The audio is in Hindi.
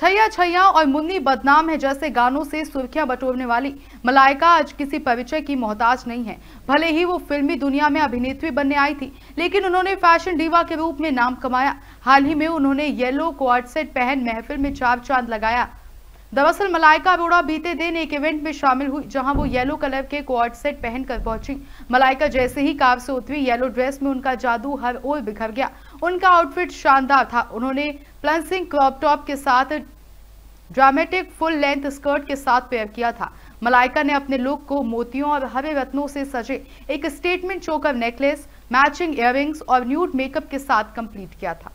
छैया छैया और मुन्नी बदनाम है जैसे गानों से सुर्खियां बटोरने वाली मलाइका आज किसी परिचय की मोहताज नहीं है भले ही वो फिल्मी दुनिया में अभिनेत्री बनने आई थी लेकिन उन्होंने फैशन डीवा के रूप में नाम कमाया हाल ही में उन्होंने येलो सेट पहन महफिल में चार चांद लगाया दरअसल मलाइका अरोड़ा बीते दिन एक इवेंट में शामिल हुई जहां वो येलो कलर के कोआर्ड सेट पहनकर पहुंची मलाइका जैसे ही कार से उतरी येलो ड्रेस में उनका जादू हर ओर बिखर गया उनका आउटफिट शानदार था उन्होंने प्लसिंग क्रॉप टॉप के साथ ड्रामेटिक फुल लेंथ स्कर्ट के साथ पेयर किया था मलाइका ने अपने लुक को मोतियों और हरे रत्नों से सजे एक statement choker necklace matching earrings और न्यूड मेकअप के साथ कंप्लीट किया था